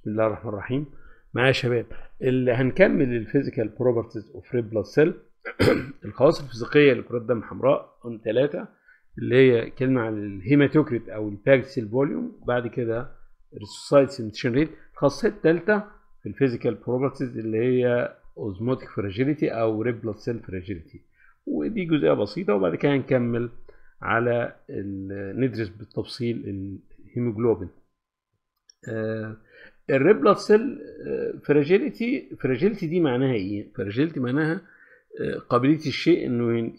بسم الله الرحمن الرحيم معايا يا شباب اللي هنكمل الفيزيكال بروبرتيز اوف ريد بلاد سيل الخواص الفيزيقيه لكرات الدم الحمراء هم ثلاثه اللي هي كلمه عن الهيماتوكريت او الباكت سيل فوليوم بعد كده الريسوسايت سيمتشن ريت الخاصيه الثالثه في الفيزيكال بروبرتيز اللي هي اوزموتيك فراجيلتي او ريد بلاد سيل فراجيلتي ودي جزئيه بسيطه وبعد كده هنكمل على ندرس بالتفصيل الهيموجلوبين آه الريد بلاد سيل فراجيلتي آه، فراجيلتي دي معناها ايه؟ فراجيلتي معناها آه، قابليه الشيء انه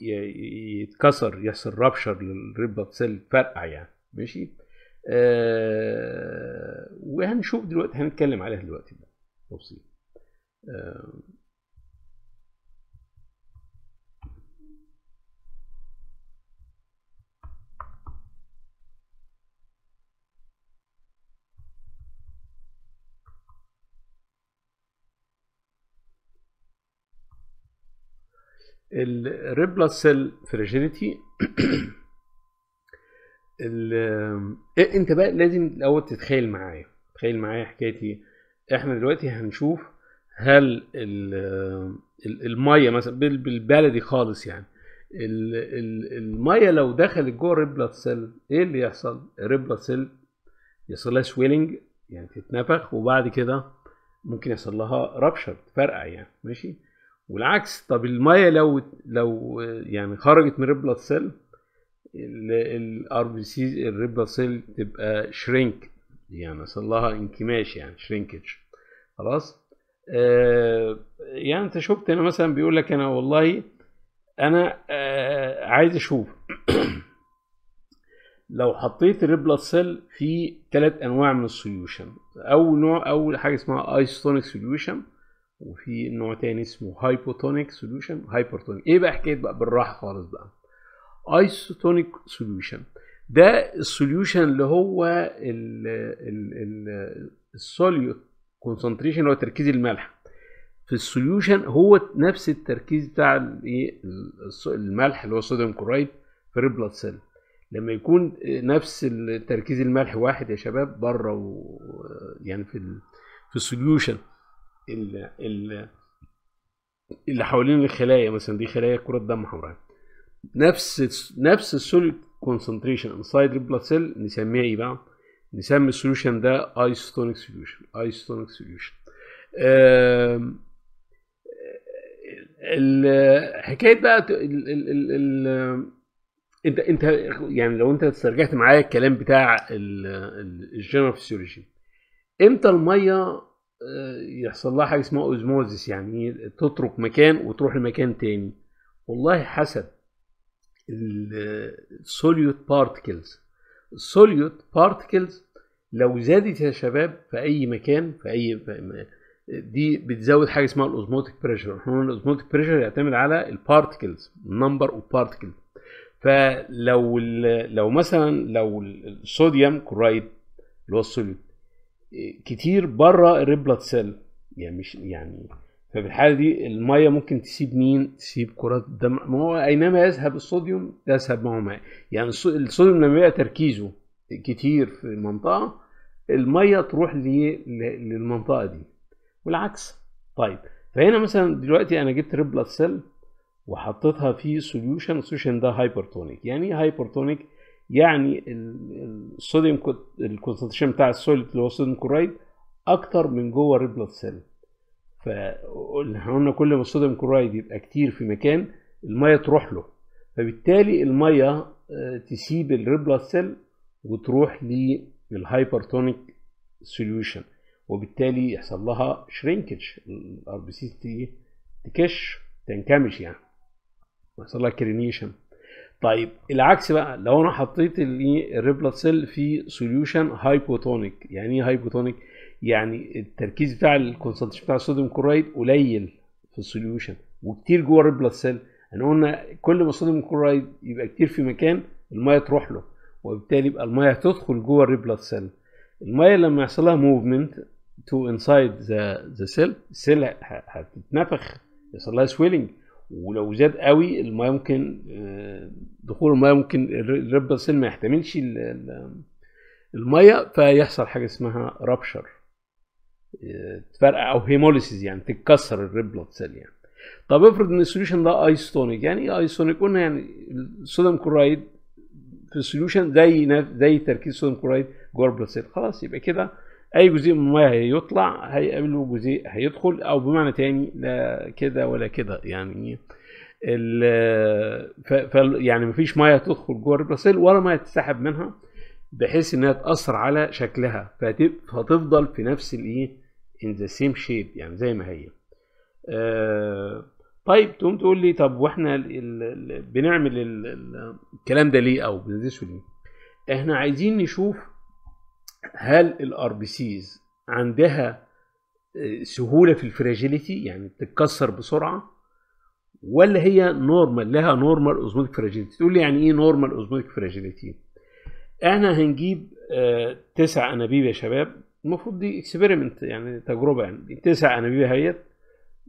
يتكسر يحصل رابشر للريد بلاد سيل فرقع يعني ماشي؟ آه وهنشوف دلوقتي هنتكلم عليها دلوقتي بقى تفصيل آه الريد بلاد سيل فريجيليتي إيه، انت بقى لازم الاول تتخيل معايا تخيل معايا حكايتي احنا دلوقتي هنشوف هل الميه مثلا بالبلدي خالص يعني الميه لو دخلت جوه الريد بلاد سيل ايه اللي يحصل؟ الريد بلاد سيل يحصل لها سويلنج يعني تتنفخ وبعد كده ممكن يحصل لها رابشر تفرقع يعني ماشي والعكس طب الميه لو لو يعني خرجت من ريد سيل الار بي سي الريد سيل تبقى شرينك يعني صار لها انكماش يعني شرينكج خلاص آه، يعني انت شفت انا مثلا بيقول لك انا والله انا آه، عايز اشوف لو حطيت الريد سيل في ثلاث انواع من السوليوشن اول نوع اول حاجه اسمها ايستونيك سوليوشن وفي نوع تاني اسمه هايبوتونيك سوليوشن هايبرتونيك ايه بقى حكايه بقى بالراحه خالص بقى ايسوتونيك سوليوشن ده السوليوشن اللي هو السوليوت كونسنتريشن اللي هو تركيز الملح في السوليوشن هو نفس التركيز بتاع الايه الملح اللي هو صوديوم كلورايد في ريد بلاد سيل لما يكون نفس التركيز الملح واحد يا شباب بره و يعني في في السوليوشن ال اللي حوالين الخلايا مثلا دي خلايا كرة دم حمراء نفس نفس السوليد كونسنتريشن انسايد ريد بلاد سيل نسميها ايه بقى؟ نسمي السوليوشن ده ايستونيك سوليوشن ايستونيك سوليوشن حكايه بقى ال ال ال انت انت يعني لو انت استرجعت معايا الكلام بتاع الجنرال فيسيولوجي امتى الميه آه، يحصل لها حاجه اسمها اوزموزس يعني إيه؟ تترك مكان وتروح لمكان تاني والله حسب السوليوت بارتكلز السوليوت بارتكلز لو زادت يا شباب في اي مكان في اي دي بتزود حاجه اسمها الاوزموتيك بريشر احنا الاوزموتيك بريشر يعتمد على البارتكلز نمبر اوف بارتكلز فلو لو مثلا لو الصوديوم كلورايد اللي هو السوليوت كتير بره الريد بلاد سيل يعني مش يعني ففي الحاله دي الميه ممكن تسيب مين؟ تسيب كرات الدم ما هو اينما يذهب الصوديوم تذهب معه ماء يعني الصوديوم لما يبقى تركيزه كتير في منطقه الميه تروح للمنطقه دي والعكس طيب فهنا مثلا دلوقتي انا جبت ريد بلاد سيل وحطيتها في سوليوشن السوليوشن ده هايبرتونيك يعني هايبرتونيك يعني الصوديوم الكونسنتريشن بتاع السوليد اللي هو الصوديوم كلوريد اكتر من جوه الريد بلاد سيل فاحنا قلنا كل ما الصوديوم كلوريد يبقى كتير في مكان الميه تروح له فبالتالي الميه آه، تسيب الريد بلاد سيل وتروح للهايبرتونيك سوليوشن وبالتالي يحصل لها شرينكج الار بي سي تكش تنكمش يعني ويحصل لها كرينيشن طيب العكس بقى لو انا حطيت إيه، الريبلت سيل في سوليوشن هايبوتونيك يعني ايه هايبوتونيك يعني التركيز بتاع الكونسنتريشن بتاع الصوديوم كلورايد قليل في السوليوشن وكتير جوه الريبلت سيل احنا قلنا كل ما الصوديوم كلورايد يبقى كتير في مكان الميه تروح له وبالتالي يبقى الميه تدخل جوه الريبلت سيل الميه لما يحصل لها موفمنت تو انسايد ذا ذا سيل السيل هتتنفخ يحصل لها سويلنج ولو زاد قوي الميه ممكن آه، دخول الميه ممكن بلاد سيل ما يحتملش الميه فيحصل حاجه اسمها رابشر آه، تفرقع او هيموليسيز يعني تتكسر الريد بلاد سيل يعني طب افرض ان السوليوشن ده ايستونيك يعني ايه ايستونيك قلنا يعني الصوديوم كلورايد في السوليوشن زي زي تركيز الصوديوم كلورايد جوه البلاد سيل خلاص يبقى كده اي جزء من الميه هيطلع هيقابله جزء هيدخل او بمعنى تاني لا كده ولا كده يعني ال ف يعني مفيش ميه تدخل جوه البراسيل ولا ميه تسحب منها بحيث انها تاثر على شكلها فهتفضل في نفس الايه ان ذا سيم شيب يعني زي ما هي آه طيب تقوم تقول لي طب واحنا بنعمل الكلام ده ليه او بندرسه ليه احنا عايزين نشوف هل الار بي سيز عندها آه، سهوله في الفراجيليتي يعني بتتكسر بسرعه ولا هي نورمال لها نورمال اوزموتيك فراجيليتي تقول لي يعني ايه نورمال اوزموتيك فراجيليتي احنا هنجيب آه، تسع انابيب يا شباب المفروض دي اكسبيرمنت يعني تجربه يعني تسع انابيب اهيت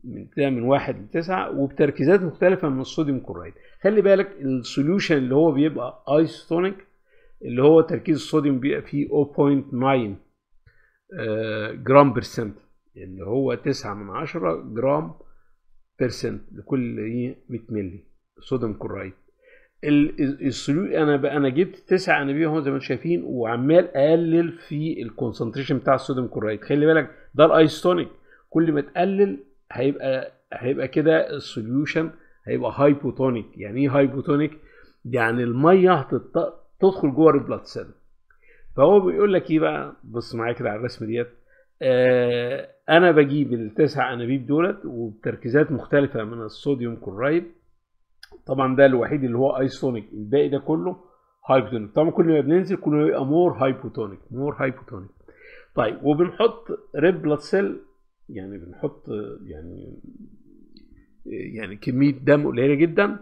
من من واحد لتسعة وبتركيزات مختلفة من الصوديوم كلورايد خلي بالك السوليوشن اللي هو بيبقى ايسوتونيك اللي هو تركيز الصوديوم بيبقى فيه 0.9 آه، جرام برسنت اللي هو 9 من 10 جرام برسنت لكل 100 مللي صوديوم كلورايد السلوك انا بقى انا جبت 9 انابيب اهو زي ما انتم شايفين وعمال اقلل في الكونسنتريشن بتاع الصوديوم كلورايد خلي بالك ده الايستونيك كل ما تقلل هيبقى هيبقى كده السوليوشن هيبقى هايبوتونيك يعني ايه هايبوتونيك يعني الميه هتط... تدخل جوه البلاد سيل فهو بيقول لك ايه بقى بص معايا كده على الرسمه ديت آه انا بجيب التسع انابيب دولت وبتركيزات مختلفه من الصوديوم كلورايد طبعا ده الوحيد اللي هو ايسونيك الباقي ده كله هايبوتونيك طبعا كل ما بننزل كل ما بيبقى مور هايبوتونيك مور هايبوتونيك طيب وبنحط ريد بلاد سيل يعني بنحط يعني يعني كميه دم قليله جدا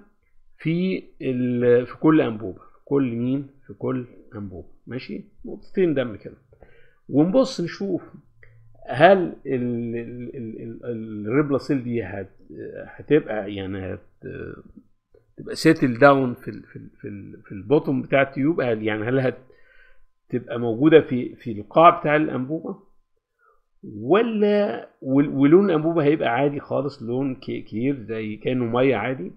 في في كل انبوبه كل مين في كل أنبوبة ماشي نقطتين دم كده ونبص نشوف هل الريبلا سيل دي هتبقى يعني هتبقى سيتل داون في الـ في الـ في, في البوتوم بتاع التيوب يعني هل هتبقى موجوده في في القاع بتاع الانبوبه ولا ولون الانبوبه هيبقى عادي خالص لون كير زي كانه ميه عادي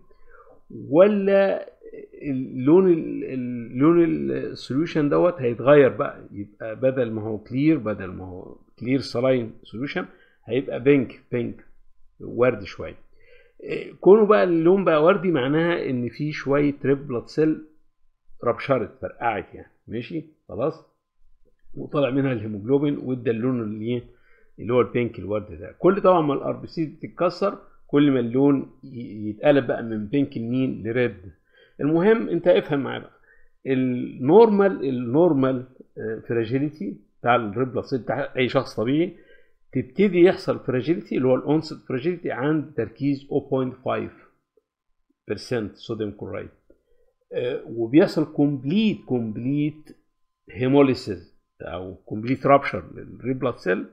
ولا اللون اللون السوليوشن دوت هيتغير بقى يبقى بدل ما هو كلير بدل ما هو كلير سلاين سوليوشن هيبقى بينك بينك ورد شويه كونه بقى اللون بقى وردي معناها ان في شويه ريد بلاد سيل ربشرت فرقعت يعني ماشي خلاص وطلع منها الهيموجلوبين وادى اللون اللي إيه؟ اللي هو البينك الورد ده كل طبعا ما الار بي سي تتكسر كل ما اللون يتقلب بقى من بينك لمين لريد المهم انت افهم معايا بقى النورمال النورمال فراجيلتي بتاع الريد بلس بتاع اي شخص طبيعي تبتدي يحصل فراجيلتي اللي هو الاونست فراجيلتي عند تركيز 0.5% صوديوم كلورايد وبيحصل كومبليت كومبليت هيموليسيز او كومبليت رابشر للريد بلاد سيل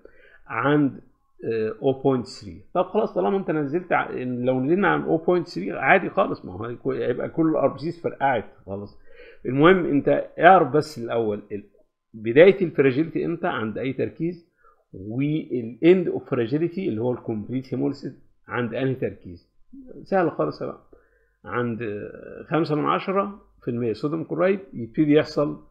عند 0.3 آه، طب خلاص طالما انت نزلت لو نزلنا عن 0.3 عادي خالص ما هو هيبقى كل الار بي سيز فرقعت خالص المهم انت اعرف بس الاول بدايه الفراجيلتي امتى عند اي تركيز والاند اوف فراجيلتي اللي هو الكومبليت هيموليسيس عند انهي تركيز سهل خالص بقى عند 5 من 10 في المية صوديوم كلورايد يبتدي يحصل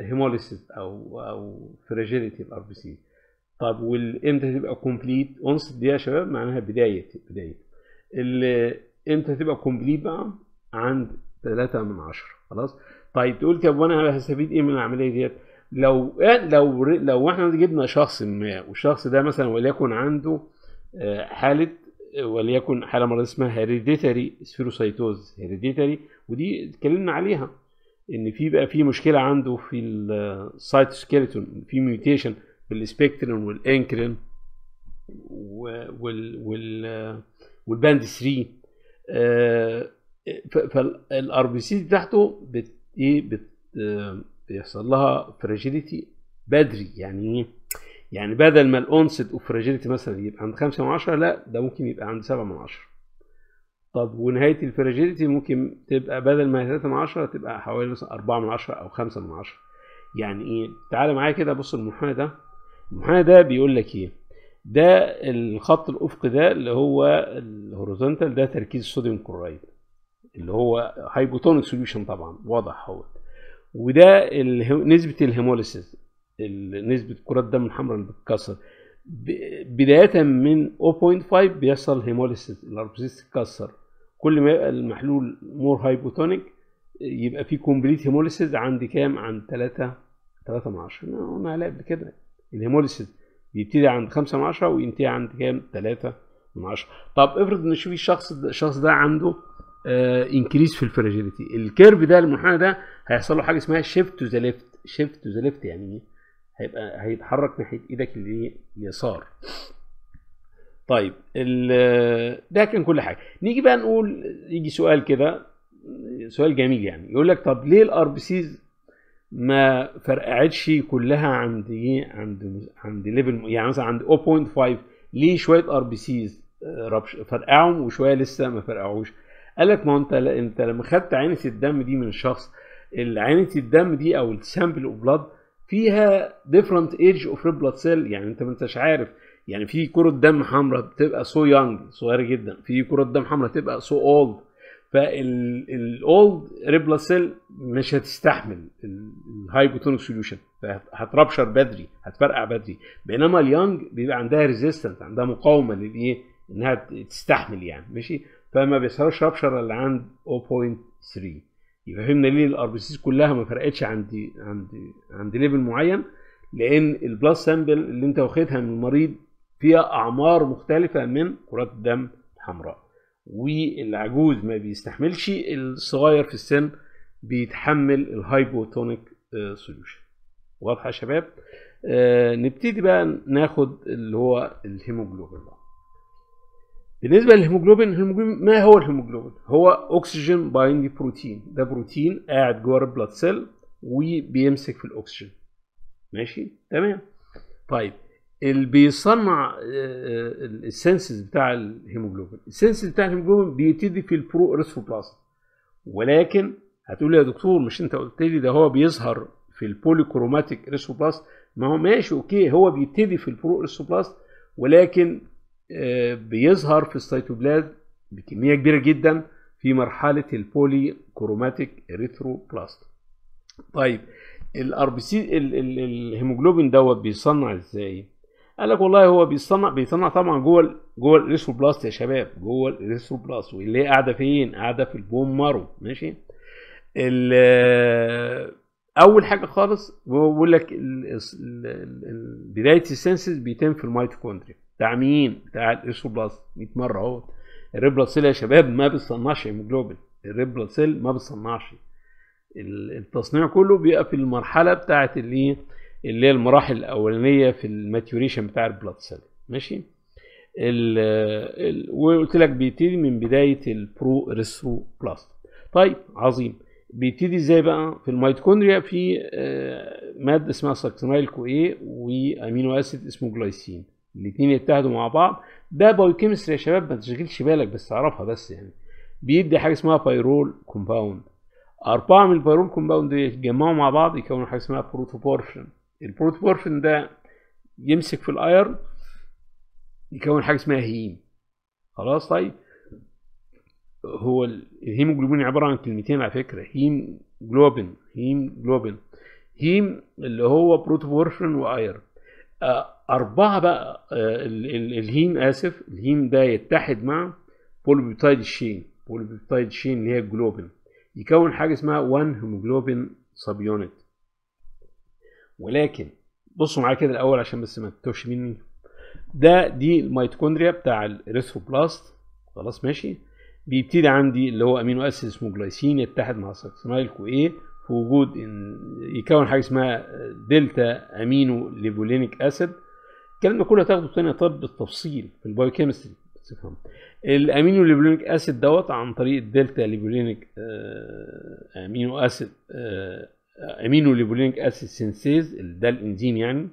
هيموليسيس آه، او او فراجيلتي الار بي سيز طب والامتى تبقى كومبليت اونست دي يا شباب معناها بدايه بدايه امتى تبقى كومبليت بقى عند 3 من 10 خلاص طيب تقول طب وانا هستفيد ايه من العمليه ديت لو إيه، لو لو احنا جبنا شخص ما والشخص ده مثلا وليكن عنده آه، حاله وليكن حاله مرض اسمها هيريديتري سفيروسايتوز هيريديتري ودي اتكلمنا عليها ان في بقى في مشكله عنده في السايتوسكيلتون آه، في ميوتيشن بالسبكترين والانكرن وال وال والباند 3 فالار بي سي بتاعته بت ايه بت آه، بيحصل لها فراجيليتي بدري يعني ايه يعني بدل ما الاونست اوف فراجيليتي مثلا يبقى عند 5 من 10 لا ده ممكن يبقى عند 7 من 10 طب ونهايه الفراجيليتي ممكن تبقى بدل ما هي 3 من 10 تبقى حوالي مثلا 4 من 10 او 5 من 10 يعني ايه تعالى معايا كده بص المنحنى ده المحاذاة ده بيقول لك ايه ده الخط الافقي ده اللي هو الهوريزونتال ده تركيز الصوديوم كلورايد اللي هو هايبوتونيك سوليوشن طبعا واضح هو وده نسبه الهيموليسيس نسبه كرات الدم الحمراء اللي بتتكسر بدايه من 0.5 بيحصل هيموليسيس الاربسيس تتكسر كل ما يبقى المحلول مور هايبوتونيك يبقى فيه كومبليت هيموليسيس عند كام؟ عند 3 3 من 10 قلنا عليها قبل كده الهيموليسيس بيبتدي عند 5 من 10 وينتهي عند كام 3 من 10 طب افرض ان شوفي الشخص الشخص ده عنده آه انكريز في الفراجيلتي الكيرف ده المنحنى ده هيحصل له حاجه اسمها شيفت تو ذا ليفت شيفت تو ذا ليفت يعني ايه هيبقى هيتحرك ناحيه ايدك اليسار طيب ده كان كل حاجه نيجي بقى نقول يجي سؤال كده سؤال جميل يعني يقول لك طب ليه الار بي سيز ما فرقعتش كلها عند ايه عند عند ليفل يعني مثلا عند 0.5 ليه شويه ار بي سيز فرقعهم وشويه لسه ما فرقعوش قال لك ما انت انت لما خدت عينه الدم دي من الشخص عينه الدم دي او السامبل اوف بلاد فيها ديفرنت ايج اوف ريد بلاد سيل يعني انت ما انتش عارف يعني في كره دم حمراء بتبقى سو يانج صغيره جدا في كره دم حمراء بتبقى سو اولد فالاولد ريبلا سيل مش هتستحمل الهايبوتونيك سوليوشن هتربشر بدري هتفرقع بدري بينما اليانج بيبقى عندها ريزيستنت عندها مقاومه للايه انها تستحمل يعني ماشي فما بيحصلش ربشر الا عند 0.3 يبقى فهمنا ليه الار بي سيز كلها ما فرقتش عند عند عند ليفل معين لان البلاس سامبل اللي انت واخدها من المريض فيها اعمار مختلفه من كرات الدم الحمراء والعجوز ما بيستحملش الصغير في السن بيتحمل الهايبوتونيك آه، سوليوشن واضحه يا شباب آه نبتدي بقى ناخد اللي هو الهيموجلوبين بقى بالنسبه للهيموجلوبين الهيموجلوبين ما هو الهيموجلوبين هو اكسجين بايند بروتين ده بروتين قاعد جوه البلاد سيل وبيمسك في الاكسجين ماشي تمام طيب اللي بيصنع آه، آه، السنسز بتاع الهيموجلوبين السنسز بتاع الهيموجلوبين بيبتدي في البرو ارثوبلاست ولكن هتقول لي يا دكتور مش انت قلت لي ده هو بيظهر في البوليكروماتيك ارثوبلاست ما هو ماشي اوكي هو بيبتدي في البرو ارثوبلاست ولكن آه، بيظهر في السيتوبلازم بكميه كبيره جدا في مرحله البولي كروماتيك اريثروبلاست طيب الار بي سي الهيموجلوبين دوت بيصنع ازاي قال لك والله هو بيصنع بيصنع طبعا جوه جوه الريسو بلاست يا شباب جوه الريسو بلاست واللي هي قاعده فين؟ قاعده في البوم مارو ماشي؟ ال اول حاجه خالص بيقول لك بدايه السنسز بيتم في الميتوكوندريا بتاع مين؟ بتاع الريسو بلاست 100 مره اهو الريد سيل يا شباب ما بتصنعش هيموجلوبين الريد سيل ما بتصنعش التصنيع كله بيبقى في المرحله بتاعه الايه؟ اللي هي المراحل الاولانيه في الماتيوريشن بتاع البلاد سيل ماشي ال ال وقلت لك بيبتدي من بدايه البرو ريسترو بلاست طيب عظيم بيبتدي ازاي بقى في الميتوكوندريا في آه، ماده اسمها ساكسنايل كو اي وامينو اسيد اسمه جلايسين الاثنين يتحدوا مع بعض ده بايوكيمستري يا شباب ما تشغلش بالك بس اعرفها بس يعني بيدي حاجه اسمها بايرول كومباوند أربعة من البيرول كومباوند يتجمعوا مع بعض يكونوا حاجة اسمها بروتوبورشن البروتوبورفين ده يمسك في الايرن يكون حاجه اسمها هيم خلاص طيب هو الهيموجلوبين عباره عن كلمتين على فكره هيم جلوبين هيم جلوبين هيم اللي هو بروتوبورفين وايرن آه، أربعة بقى آه، الهيم آسف الهيم ده يتحد مع بوليبيوتايد الشين بوليبيوتايد الشين اللي هي الجلوبين يكون حاجة اسمها 1 هيموجلوبين سبيونت ولكن بصوا معايا كده الاول عشان بس ما تتوهش مني ده دي الميتوكوندريا بتاع الاريثروبلاست خلاص ماشي بيبتدي عندي اللي هو امينو اسيد اسمه جلايسين يتحد مع ساكسينايل كو ايه في وجود إن يكون حاجه اسمها دلتا امينو ليبولينيك اسيد الكلام ده كله هتاخده تاني طب بالتفصيل في البايوكيمستري تفهم الامينو ليبولينيك اسيد دوت عن طريق الدلتا ليبولينيك آه، امينو اسيد آه، امينو ليبولينك اسيد سينسيز ده الانزيم يعني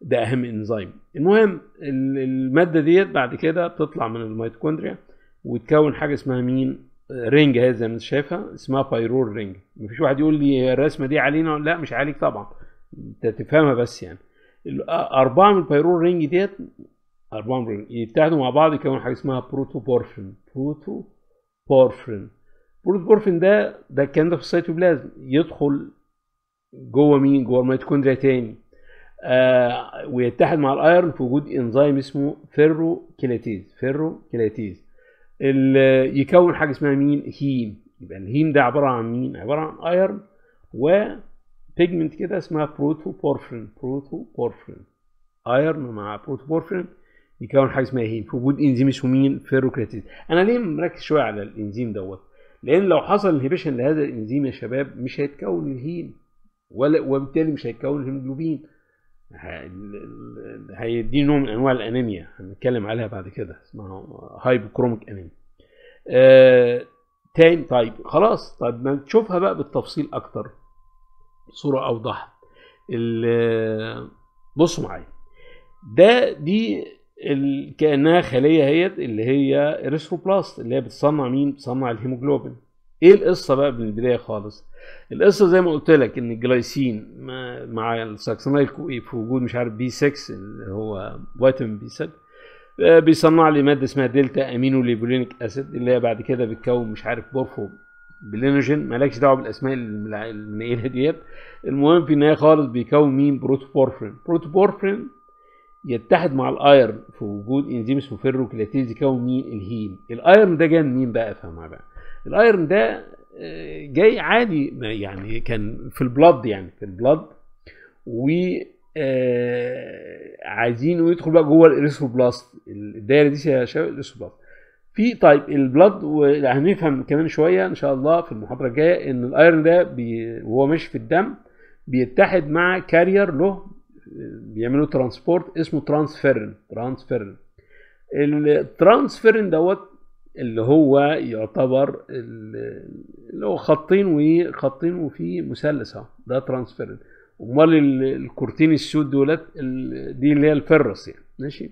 ده اهم انزيم المهم الماده ديت بعد كده بتطلع من الميتوكوندريا وتكون حاجه اسمها مين رينج اهي زي ما انت شايفها اسمها بايرور رينج مفيش واحد يقول لي الرسمه دي علينا لا مش عليك طبعا انت تفهمها بس يعني اربعه من البايرور رينج ديت اربعه من يتحدوا مع بعض يكون حاجه اسمها بروتوبورفين بروتوبورفين بروتوبورفين ده ده الكلام ده في السيتوبلازم يدخل جوه مين جوه الميتوكوندريا تاني آه ويتحد مع الايرون في وجود انزيم اسمه فيرو كيلاتيز فيرو كيلاتيز اللي يكون حاجه اسمها مين هيم يبقى الهيم ده عباره عن مين عباره عن ايرون و بيجمنت كده اسمها بروتو بورفرين بروتو بورفرين ايرون مع بروتو بورفرين يكون حاجه اسمها هيم في وجود انزيم اسمه مين فيرو كيلاتيز انا ليه مركز شويه على الانزيم دوت لان لو حصل انهبيشن لهذا الانزيم يا شباب مش هيتكون الهيم ولا وبالتالي مش هيتكون هيموجلوبين هيدي نوع من انواع الانيميا هنتكلم عليها بعد كده اسمها هايبوكروميك انيميا آه، تاني طيب خلاص طيب ما نشوفها بقى بالتفصيل اكتر صوره اوضح بصوا معايا ده دي كانها خليه اهيت اللي هي اريثروبلاست اللي هي بتصنع مين بتصنع الهيموجلوبين ايه القصه بقى من البدايه خالص القصه زي ما قلت لك ان الجلايسين مع الساكسونايل في وجود مش عارف بي 6 اللي هو فيتامين بي 6 آه، بيصنع لي ماده اسمها دلتا امينو ليبولينيك اسيد اللي هي بعد كده بتكون مش عارف بورفو بلينوجين مالكش دعوه بالاسماء المنقله ديت المهم في النهايه خالص بيكون مين بروتوبورفرين بروتوبورفرين يتحد مع الايرن في وجود انزيم اسمه فيروكلاتيز يكون مين الهيم الايرن ده جاي من مين بقى افهمها بقى الايرن ده آه، جاي عادي يعني كان في البلد يعني في البلد و آه، عايزينه يدخل بقى جوه الاريثروبلاست الدايره دي يا شباب الاريثروبلاست في طيب البلد وهنفهم كمان شويه ان شاء الله في المحاضره الجايه ان الايرن ده وهو ماشي في الدم بيتحد مع كارير له آه، بيعملوا ترانسبورت اسمه ترانسفيرن ترانسفيرن الترانسفيرن دوت اللي هو يعتبر اللي هو خطين وخطين وفي مثلث اهو ده ترانسبيرنت امال الكورتين السود دولت دي اللي هي الفرس يعني ماشي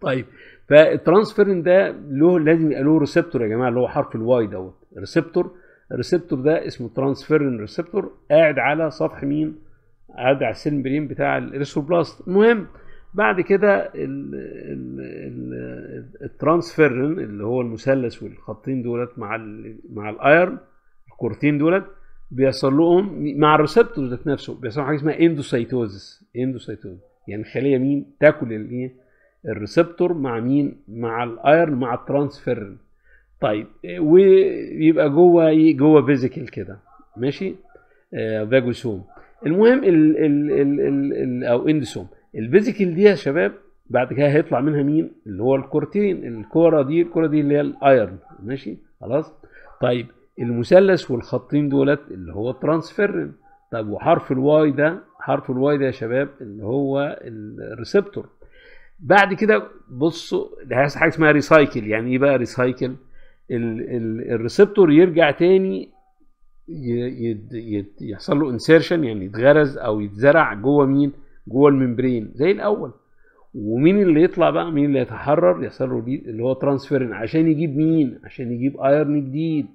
طيب فالترانسفيرين ده له لازم يبقى له ريسبتور يا جماعه اللي هو حرف الواي دوت ريسبتور الريسبتور ده اسمه ترانسفيرين ريسبتور قاعد على سطح مين؟ قاعد على السلم بتاع الريسوبلاست المهم بعد كده الترانسفيرن اللي هو المثلث والخطين دولت مع مع الايرن الكورتين دولت بيحصل لهم مع الريسبتور ذات نفسه بيحصل لهم حاجه اسمها اندوسيتوزس اندوسيتوز يعني الخليه مين تاكل الايه الريسبتور مع مين مع الايرن مع الترانسفيرن طيب ويبقى جوه ايه جوه فيزيكال كده ماشي آه، فاجوسوم المهم ال ال ال ال او اندوسوم الفيزيكال دي يا شباب بعد كده هيطلع منها مين اللي هو الكورتين الكوره دي الكوره دي اللي هي الايرن ماشي خلاص طيب المثلث والخطين دولت اللي هو الترانسفيرن طب وحرف الواي ده حرف الواي ده يا شباب اللي هو الريسبتور بعد كده بصوا ده حاجه اسمها ريسايكل يعني ايه بقى ريسايكل الريسبتور يرجع تاني يحصل له انسيرشن يعني يتغرز او يتزرع جوه مين جوه الممبرين زي الاول ومين اللي يطلع بقى مين اللي يتحرر يحصل له اللي هو ترانسفيرن عشان يجيب مين عشان يجيب ايرن جديد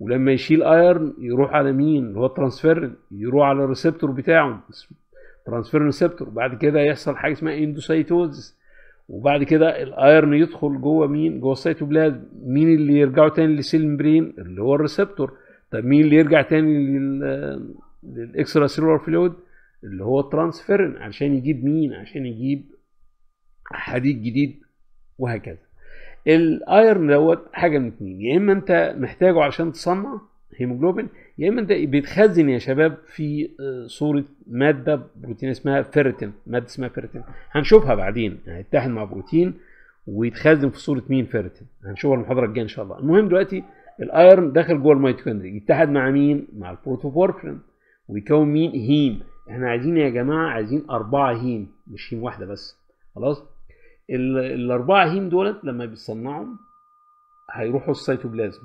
ولما يشيل ايرن يروح على مين اللي هو الترانسفيرن يروح على الريسبتور بتاعه ترانسفيرن ريسبتور بعد كده يحصل حاجه اسمها اندوسيتوزس وبعد كده الايرن يدخل جوه مين جوه السيتوبلازم مين اللي يرجعوا تاني للسيل ممبرين اللي هو الريسبتور طب مين اللي يرجع تاني للاكسترا سيلولار فلويد اللي هو ترانسفيرن عشان يجيب مين عشان يجيب حديد جديد وهكذا الايرن دوت حاجه من اتنين يا اما انت محتاجه عشان تصنع هيموجلوبين يا اما انت بيتخزن يا شباب في آه، صوره ماده بروتين اسمها فيرتين ماده اسمها فيرتين هنشوفها بعدين هيتحد مع بروتين ويتخزن في صوره مين فيرتين هنشوفها المحاضره الجايه ان شاء الله المهم دلوقتي الايرن داخل جوه الميتوكوندري يتحد مع مين مع البروتوبورفرين ويكون مين هيم احنا عايزين يا جماعه عايزين اربعه هيم مش هيم واحده بس خلاص الاربعه هيم دولت لما بيصنعوا هيروحوا السيتوبلازم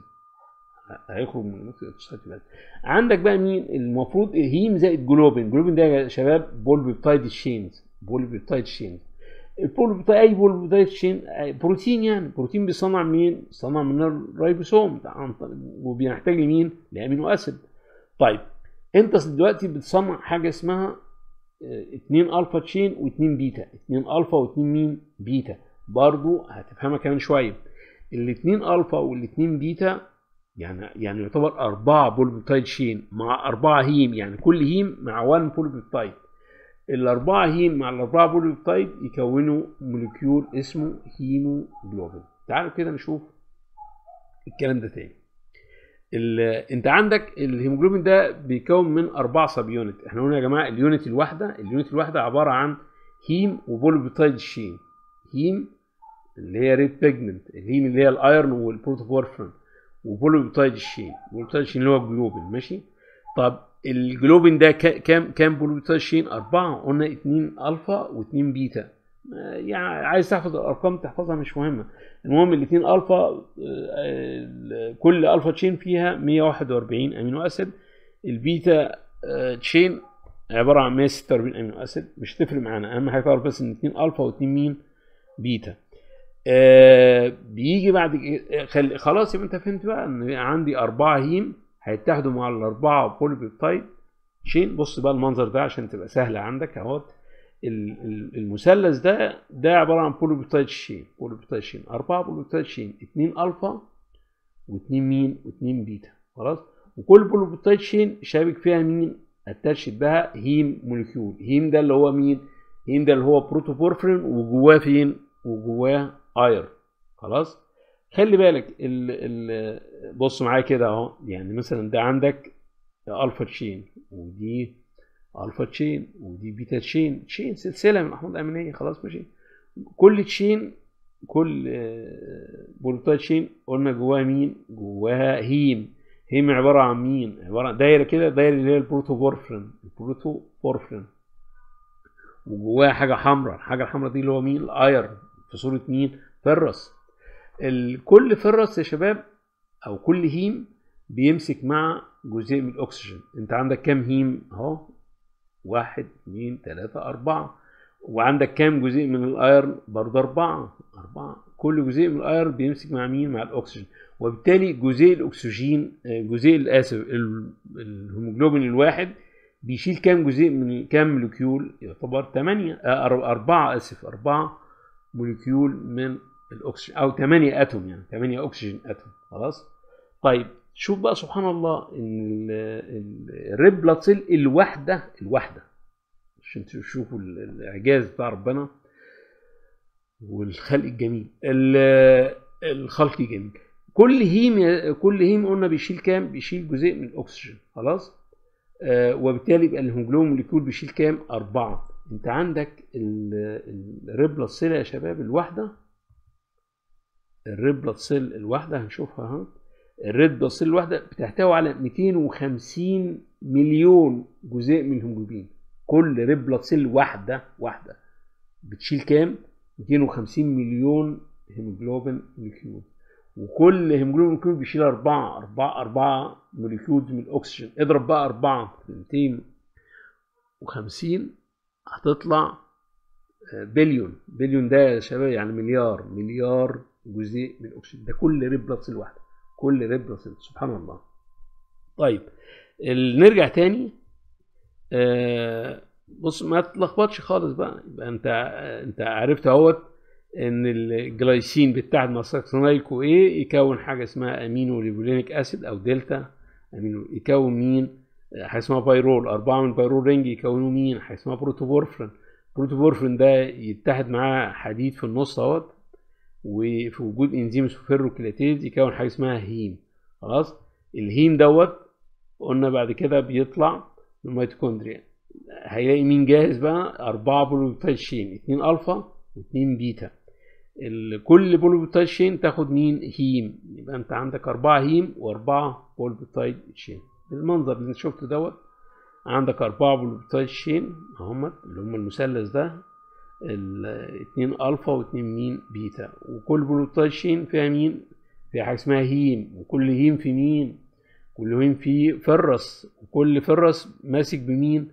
هيخرج من السيتوبلازم عندك بقى مين المفروض هيم زائد جلوبين جلوبين ده يا شباب بولبيبتايد الشينز بولبيبتايد شينز البولبيبتايد اي بولبيبتايد شين بروتين يعني بروتين بيصنع مين بيصنع من الريبوسوم وبيحتاج لمين لامينو اسيد طيب انت دلوقتي بتصنع حاجه اسمها 2 آه، الفا تشين و2 بيتا 2 الفا و2 مين بيتا برضو هتفهمها كمان شويه الاثنين الفا والاثنين بيتا يعني يعني يعتبر أربعة بولبتايد شين مع أربعة هيم يعني كل هيم مع 1 بولبتايد الأربعة هيم مع الأربعة بولبتايد يكونوا موليكيول اسمه هيموجلوبين تعالوا كده نشوف الكلام ده تاني انت عندك الهيموجلوبين ده بيكون من اربع سب يونت احنا قلنا يا جماعه اليونت الواحده اليونت الواحده عباره عن هيم وبولوبيتايد شين هيم اللي هي ريد بيجمنت الهيم اللي هي الايرن والبروتوبورفرين وبولوبيتايد شين بولوبيتايد شين اللي هو الجلوبين ماشي طب الجلوبين ده كام كام بولوبيتايد شين اربعه قلنا اثنين الفا واثنين بيتا آه، يعني عايز تحفظ الارقام تحفظها مش مهمه المهم الاثنين الفا آه، آه، كل الفا تشين فيها 141 امينو اسيد البيتا تشين عباره عن 146 امينو اسيد مش هتفرق معانا اهم حاجه تعرف بس ان 2 الفا واثنين مين بيتا آه بيجي بعد إيه؟ خلاص يبقى انت فهمت بقى ان عندي اربعه هيم هيتحدوا مع الاربعه بولي بيبتايد تشين بص بقى المنظر ده عشان تبقى سهله عندك اهوت المثلث ده ده عباره عن بوليبوتايشين بوليبوتايشين اربعه بوليبوتايشين اتنين الفا واتنين مين واتنين بيتا خلاص وكل بوليبوتايشين شابك فيها مين اتاشت بها هيم موليكيول هيم ده اللي هو مين هيم ده اللي هو بروتوبورفرين وجواه فين وجواه اير خلاص خلي بالك ال ال بص معايا كده اهو يعني مثلا ده عندك الفا تشين ودي الفا تشين ودي بيتا تشين تشين سلسله من الاحماض الامينيه خلاص ماشي كل تشين كل آه، بروتين تشين قلنا جواها مين جواها هيم هيم عباره عن مين عباره عن دايره كده دايره اللي هي البروتوبورفرين البروتوبورفرين وجواها حاجه حمراء الحاجه الحمراء دي اللي هو مين الايرن في صوره مين فرس كل فرس يا شباب او كل هيم بيمسك مع جزء من الاكسجين انت عندك كام هيم اهو واحد اثنين ثلاثة أربعة وعندك كام جزيء من الايرن برضه أربعة أربعة كل جزيء من الايرن بيمسك مع مين مع الأكسجين وبالتالي جزيء الأكسجين آه، جزيء الأسف الهيموجلوبين الواحد بيشيل كام جزيء من كام مولكيول يعتبر ثمانية آه، أربعة اسف أربعة مولكيول من الاكسجين او ثمانية اتوم يعني ثمانية اكسجين اتوم خلاص طيب شوف بقى سبحان الله ان الريد بلاد الواحده الواحده عشان تشوفوا الاعجاز بتاع ربنا والخلق الجميل الخلق الجميل كل هيم كل هيم قلنا بيشيل كام بيشيل جزء من الاكسجين خلاص آه وبالتالي يبقى الهيموجلوبين موليكول بيشيل كام أربعة انت عندك الريبلت سيل يا شباب الواحده الريبلت سيل الواحده هنشوفها اهو الريد سيل الواحده بتحتوي على 250 مليون جزيء من الهيموجلوبين كل ريد بلاد سيل واحده واحده بتشيل كام 250 مليون هيموجلوبين موليكيول وكل هيموجلوبين موليكيول بيشيل 4 4 4 موليكيولز من الاكسجين اضرب بقى 4 في 250 هتطلع آه، بليون بليون ده يا شباب يعني مليار مليار جزيء من الاكسجين ده كل ريد بلاد سيل واحده كل ريب سنت سبحان الله طيب نرجع تاني آه بص ما تلخبطش خالص بقى يبقى انت انت عرفت اهوت ان الجلايسين بتاع المساكسينايكو ايه يكون حاجه اسمها امينو ليبولينيك اسيد او دلتا امينو يكون مين آه، حاجه اسمها بايرول اربعه من بايرول رينج يكونوا مين حاجه اسمها بروتوبورفرين بروتوبورفرين ده يتحد معاه حديد في النص اهوت وفي وجود انزيم سوفيروكلاتيز يكون حاجه اسمها هيم خلاص الهيم دوت قلنا بعد كده بيطلع الميتوكوندريا هيلاقي مين جاهز بقى أربعة بولوبيتال شين اثنين ألفا واثنين بيتا كل بولوبيتال شين تاخد مين هيم يبقى أنت عندك أربعة هيم وأربعة بولوبيتال شين بالمنظر اللي أنت شفته دوت عندك أربعة بولوبيتال شين أهمت اللي هم المثلث ده اتنين الفا واتنين مين بيتا وكل بروتايد شين فيها مين فيها حاجه اسمها هيم وكل هيم في مين كل هيم في فرس وكل فرس ماسك بمين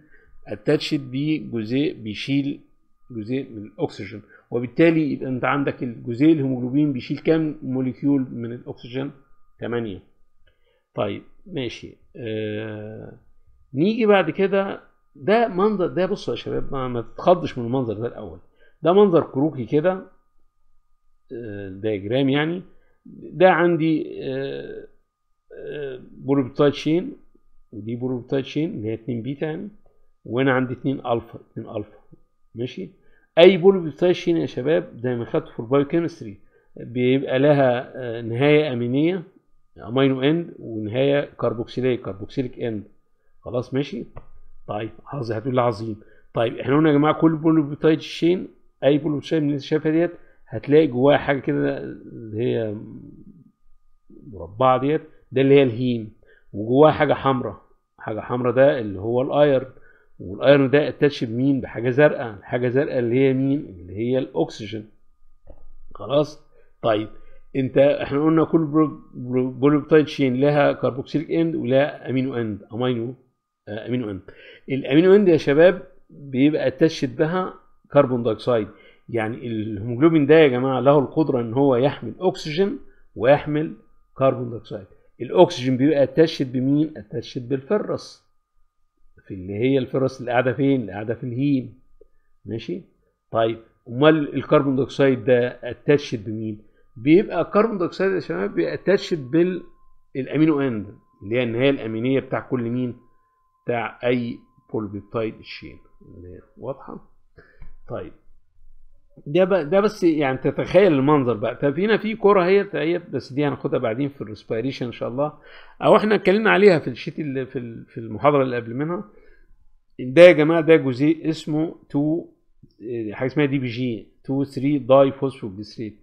اتاتشد بجزيء بيشيل جزيء من الاكسجين وبالتالي يبقى انت عندك الجزيء الهيموجلوبين بيشيل كام موليكيول من الاكسجين 8 طيب ماشي آه نيجي بعد كده ده منظر ده بصوا يا شباب ما, ما تتخضش من المنظر ده الاول ده منظر كروكي كده آه، دايجرام يعني ده عندي آه، آه، بروبتايد شين ودي بروبتايد شين اللي هي 2 بيتا يعني وانا عندي 2 الفا 2 الفا ماشي اي بروبتايد شين يا شباب زي ما خدته في البايوكيمستري بيبقى لها نهايه امينيه امينو اند ونهايه كربوكسيليه كربوكسيليك اند خلاص ماشي طيب حظي هتقول لي عظيم طيب احنا قلنا يا جماعه كل بولوبيتايد الشين اي بولوبيتايد من الشفه ديت هتلاقي جواها حاجه كده اللي هي مربعه ديت ده اللي هي الهيم وجواها حاجه حمراء حاجه حمراء ده اللي هو الايرن والايرن ده اتاتش بمين بحاجه زرقاء حاجه زرقاء اللي هي مين اللي هي الاكسجين خلاص طيب انت احنا قلنا كل بولوبتايد شين لها كربوكسيليك اند ولها امينو اند امينو امينو اند الامينو اند يا شباب بيبقى اتشت بها كربون دايوكسيد يعني الهيموجلوبين ده يا جماعه له القدره ان هو يحمل اكسجين ويحمل كربون دايوكسيد الاكسجين بيبقى اتشت بمين اتشت بالفرس في اللي هي الفرس اللي قاعده فين اللي قاعده في الهيم ماشي طيب امال الكربون دايوكسيد ده اتشت بمين بيبقى الكربون دايوكسيد يا شباب بيبقى اتشت بالامينو اند اللي هي النهايه الامينيه بتاع كل مين بتاع اي بولبيبتايد الشين يعني واضحه طيب ده ده بس يعني تتخيل المنظر بقى طب هنا في كوره هي هي بس دي هناخدها بعدين في الريسبيريشن ان شاء الله او احنا اتكلمنا عليها في الشيت اللي في في المحاضره اللي قبل منها ده يا جماعه ده جزيء اسمه 2 آه، حاجه اسمها دي بي جي 2 3 داي فوسفوجليسريت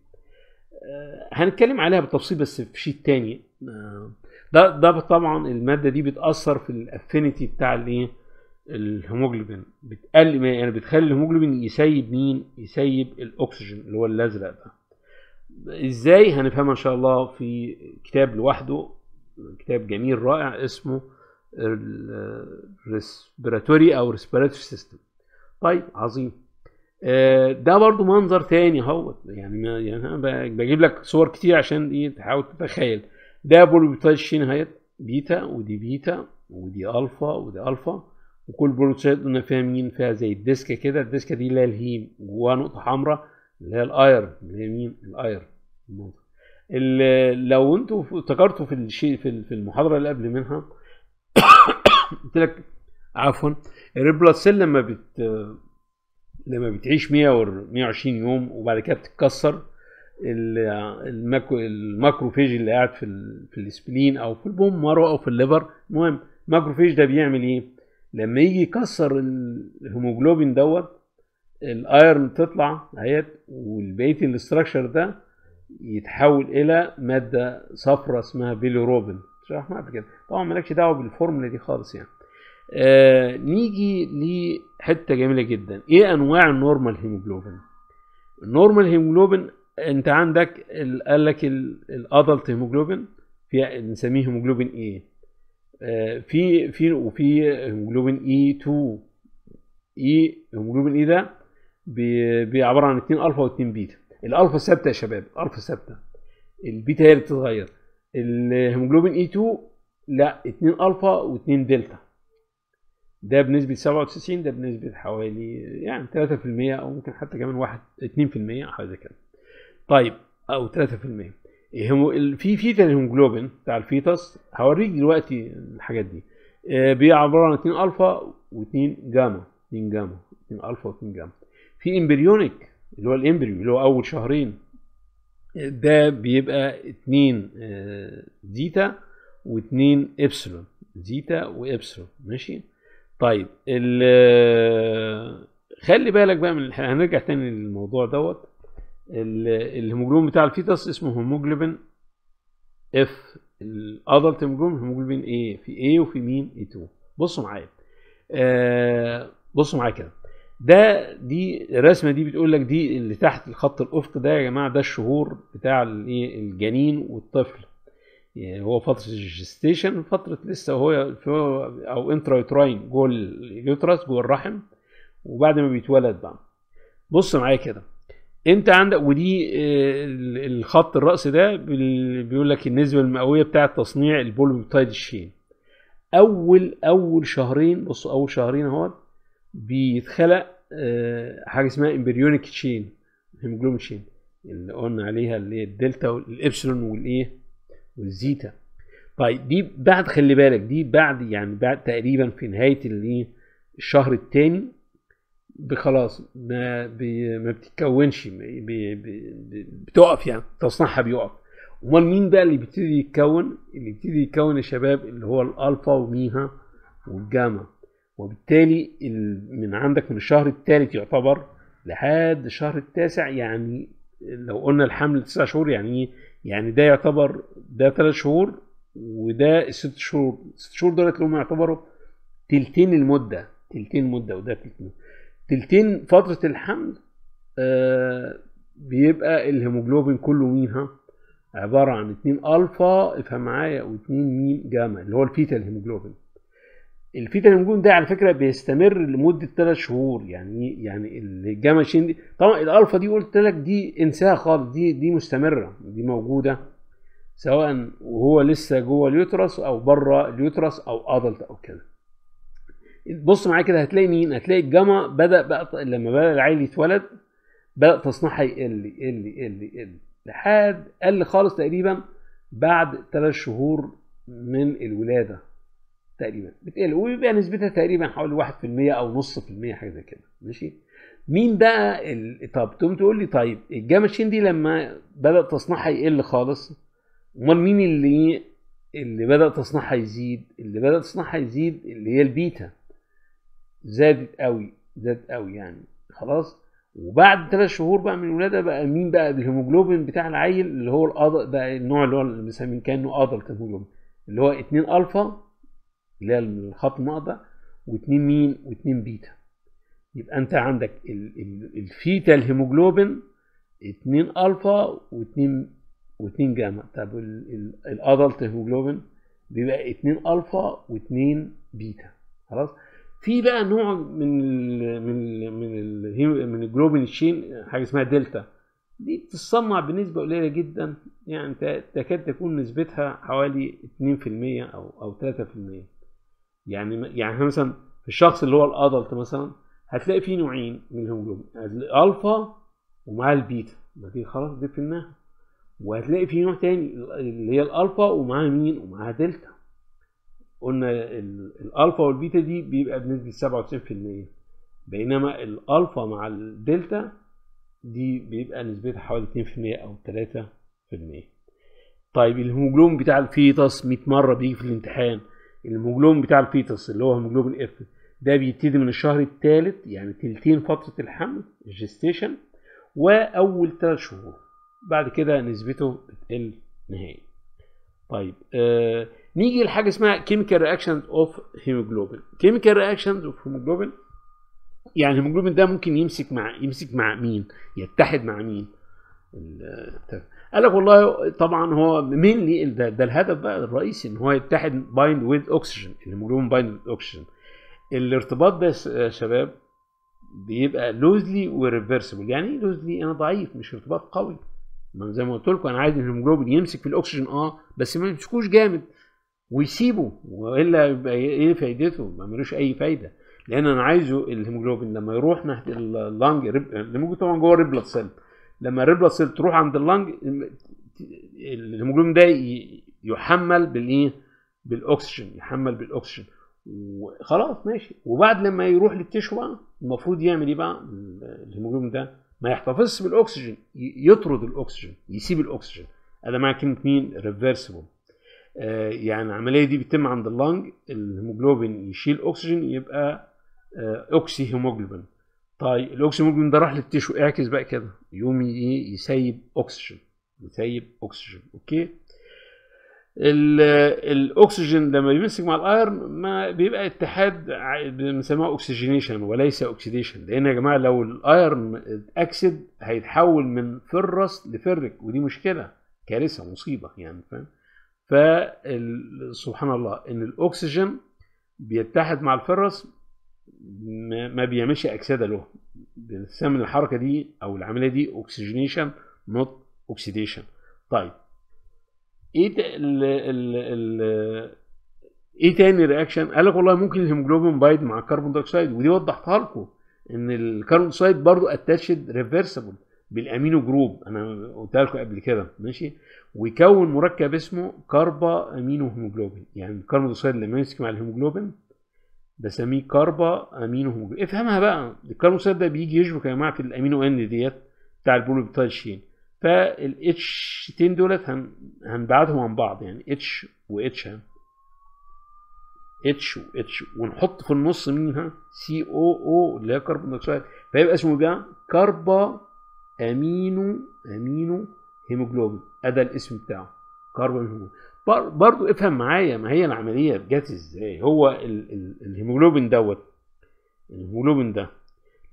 آه، هنتكلم عليها بالتفصيل بس في شيت تاني آه، ده ده طبعا الماده دي بتاثر في الافينيتي بتاع الايه الهيموجلوبين بتقل يعني بتخلي الهيموجلوبين يسيب مين يسيب الاكسجين اللي هو الازرق ده ازاي هنفهمها ان شاء الله في كتاب لوحده كتاب جميل رائع اسمه الريسبيراتوري او ريسبيراتوري سيستم طيب عظيم آه، ده برضو منظر تاني اهوت يعني, يعني انا بجيب لك صور كتير عشان ايه تحاول تتخيل ده الشين هيت بيتا ودي بيتا ودي الفا ودي الفا وكل بولوبيتايد قلنا فيها مين فيها زي الديسكه كده الديسكه دي اللي هي الهيم جواها نقطه حمراء اللي هي الاير اللي هي مين الاير لو انتوا افتكرتوا في الشيء في المحاضره اللي قبل منها قلت لك عفوا الريد سيل لما بت لما بتعيش 100 120 يوم وبعد كده بتتكسر الماكروفيج اللي قاعد في في السبلين او في البوم مارو او في الليفر المهم الماكروفيج ده بيعمل ايه لما يجي يكسر الهيموجلوبين دوت الايرن تطلع اهيت والبقيه الاستراكشر ده يتحول الى ماده صفراء اسمها بيليروبين شرحنا قبل كده طبعا مالكش دعوه بالفورمولا دي خالص يعني آه نيجي لحته جميله جدا ايه انواع النورمال هيموجلوبين النورمال هيموجلوبين انت عندك قال لك الادلت هيموجلوبين في نسميه هيموجلوبين اي آه، في في وفي هيموجلوبين اي 2 اي هيموجلوبين اي ده عباره عن 2 الفا و2 بيتا الالفا ثابته يا شباب الفا ثابته البيتا هي اللي بتتغير الهيموجلوبين اي 2 لا 2 الفا و2 دلتا ده بنسبة 97 ده بنسبة حوالي يعني 3% أو ممكن حتى كمان 1 2% حاجة كده طيب او 3% هم في فيتا الهيموجلوبين بتاع الفيتس هوريك دلوقتي الحاجات دي آه، بيبقى عباره عن 2 الفا و2 جاما 2 جاما 2 الفا و2 جاما في امبريونيك اللي هو الامبريو اللي هو اول شهرين ده بيبقى 2 آه، زيتا و2 ابسلون زيتا وابسلون ماشي طيب آه، خلي بالك بقى من هنرجع تاني للموضوع دوت الهيموجلوبين بتاع الفيتس اسمه هيموجلوبين اف الادلت هيموجلوبين هيموجلوبين ايه في ايه وفي مين اي 2 بصوا معايا آه، بصوا معايا كده ده دي الرسمه دي بتقول لك دي اللي تحت الخط الافق ده يا جماعه ده الشهور بتاع الايه الجنين والطفل يعني هو فتره الجستيشن فتره لسه هو او انترا يوتراين جوه اليوترس جوه الرحم وبعد ما بيتولد بقى بص معايا كده انت عندك ودي آه، الخط الرأس ده بيقول لك النسبة المئوية بتاعة تصنيع البولبيبتايد الشين اول اول شهرين بص اول شهرين اهوت بيتخلق آه، حاجة اسمها امبريونيك تشين هيموجلوبين تشين اللي قلنا عليها اللي هي الدلتا والابسلون والايه والزيتا طيب دي بعد خلي بالك دي بعد يعني بعد تقريبا في نهايه الايه الشهر الثاني بخلاص ما بي ما بتتكونش بي بي بتقف يعني تصنيعها بيقف امال مين بقى اللي بيبتدي يتكون اللي بيبتدي يتكون يا شباب اللي هو الالفا وميها والجاما وبالتالي من عندك من الشهر الثالث يعتبر لحد الشهر التاسع يعني لو قلنا الحمل تسع شهور يعني ايه يعني ده يعتبر ده ثلاث شهور وده الست شهور الست شهور دولت اللي هم يعتبروا تلتين المده تلتين المده وده تلتين تلتين فتره الحمل آه بيبقى الهيموجلوبين كله ها؟ عباره عن اتنين الفا افهم معايا واتنين 2 ميم جاما اللي هو الفيتال هيموجلوبين الفيتال هيموجلوبين ده على فكره بيستمر لمده ثلاث شهور يعني إيه؟ يعني الجاما شين دي طبعا الالفا دي قلت لك دي انساها خالص دي دي مستمره دي موجوده سواء وهو لسه جوه اليوترس او بره اليوترس او ادلت او كده بص معايا كده هتلاقي مين هتلاقي الجمع بدا بقى لما بدا العيل يتولد بدا تصنيعها يقل يقل يقل يقل لحد قل خالص تقريبا بعد ثلاث شهور من الولاده تقريبا بتقل وبيبقى نسبتها تقريبا حوالي 1% او نص في المية حاجه زي كده ماشي مين بقى ال... طب تقوم تقول لي طيب الجاماشين دي لما بدا تصنيعها يقل خالص امال مين اللي اللي بدا تصنيعها يزيد اللي بدا تصنيعها يزيد اللي هي البيتا زادت قوي زادت قوي يعني خلاص وبعد ثلاث شهور بقى من الولاده بقى مين بقى الهيموجلوبين بتاع العيل اللي هو الأضل بقى النوع اللي هو بنسميه كانه ادلت هيموجلوبين اللي هو 2 الفا اللي هي الخط المقطع و2 مين و2 بيتا يبقى انت عندك الفيتا الهيموجلوبين 2 الفا و2 و2 جاما طب الادلت هيموجلوبين بيبقى 2 الفا و2 بيتا خلاص في بقى نوع من الـ من الـ من الـ من الجلوبين تشين حاجه اسمها دلتا دي بتتصنع بنسبه قليله جدا يعني تكاد تكون نسبتها حوالي 2% او او 3% يعني يعني مثلا في الشخص اللي هو الادلت مثلا هتلاقي فيه نوعين من الهيموجلوبين الالفا ومعاه البيتا ما دي خلاص دي في وهتلاقي فيه نوع تاني اللي هي الالفا ومعاه مين ومعاه دلتا قلنا الالفا والبيتا دي بيبقى بنسبه 97% بينما الالفا مع الدلتا دي بيبقى نسبتها حوالي 2% او 3% طيب الهيموجلوبين بتاع الفيتس 100 مره بيجي في الامتحان الهيموجلوبين بتاع الفيتس اللي هو هيموجلوبين اف ده بيبتدي من الشهر الثالث يعني تلتين فتره الحمل الجستيشن واول ثلاث شهور بعد كده نسبته بتقل نهائي طيب آه نيجي لحاجه اسمها كيميكال رياكشن اوف هيموجلوبين كيميكال رياكشن اوف هيموجلوبين يعني الهيموجلوبين ده ممكن يمسك مع يمسك مع مين يتحد مع مين قال لك والله طبعا هو مينلي ده, ده الهدف بقى الرئيسي ان هو يتحد بايند ويز اوكسجين الهيموجلوبين بايند ويز اوكسجين الارتباط ده يا شباب بيبقى لوزلي وريفرسبل يعني ايه لوزلي انا ضعيف مش ارتباط قوي ما زي ما قلت لكم انا عايز الهيموجلوبين يمسك في الاكسجين اه بس ما يمسكوش جامد ويسيبه والا يبقى إيه،, ايه فايدته؟ ما ملوش اي فايده لان انا عايزه الهيموجلوبين لما يروح ناحيه اللنج الهيموجلوبين طبعا جوه الريد بلاد سيل لما الريد بلاد سيل تروح عند اللنج الهيموجلوبين ده يحمل بالايه؟ بالاكسجين يحمل بالاكسجين وخلاص ماشي وبعد لما يروح للتشو بقى المفروض يعمل ايه بقى الهيموجلوبين ده ما يحتفظش بالاكسجين يطرد الاكسجين يسيب الاكسجين هذا معنى كلمه مين ريفرسبل آه، يعني العمليه دي بتتم عند اللنج الهيموجلوبين يشيل اكسجين يبقى آه، اوكسي هيموجلوبين طيب الاوكسي هيموجلوبين ده راح للتشو اعكس بقى كده يقوم يسيب اكسجين يسيب اكسجين اوكي الاكسجين لما بيمسك مع الايرن ما بيبقى اتحاد بنسميه اوكسجينيشن وليس اوكسيديشن لان يا جماعه لو الايرن اكسد هيتحول من فرس لفرك ودي مشكله كارثه مصيبه يعني فاهم فسبحان الله ان الاكسجين بيتحد مع الفرس ما بيعملش اكسده له بنسمي الحركه دي او العمليه دي اوكسجينيشن نوت اوكسيديشن طيب ايه ال ال ال ايه تاني رياكشن قال لك والله ممكن الهيموجلوبين بايد مع الكربون دايكسايد ودي وضحتها لكم ان الكربون دايكسايد برضه اتاتشد ريفرسبل بالامينو جروب انا قلتها لكم قبل كده ماشي ويكون مركب اسمه كاربا امينو هيموجلوبين يعني الكربونوكسيد لما يمسك مع الهيموجلوبين بسميه كاربا امينو هيموجلوبين افهمها بقى الكربونوكسيد ده بيجي يشبك يا جماعه في الامينو ان ديت بتاع البوليبيتايل شين فالاتش تين دولت هن... هنبعدهم عن بعض يعني اتش واتش اتش واتش ونحط في النص منها سي او او اللي هي كربون دوكسيد فيبقى اسمه بقى كاربا امينو امينو هيموجلوبين ادى الاسم بتاعه كربون هيموجلوبين برضو افهم معايا ما هي العمليه جت ازاي هو الهيموجلوبين دوت الهيموجلوبين ده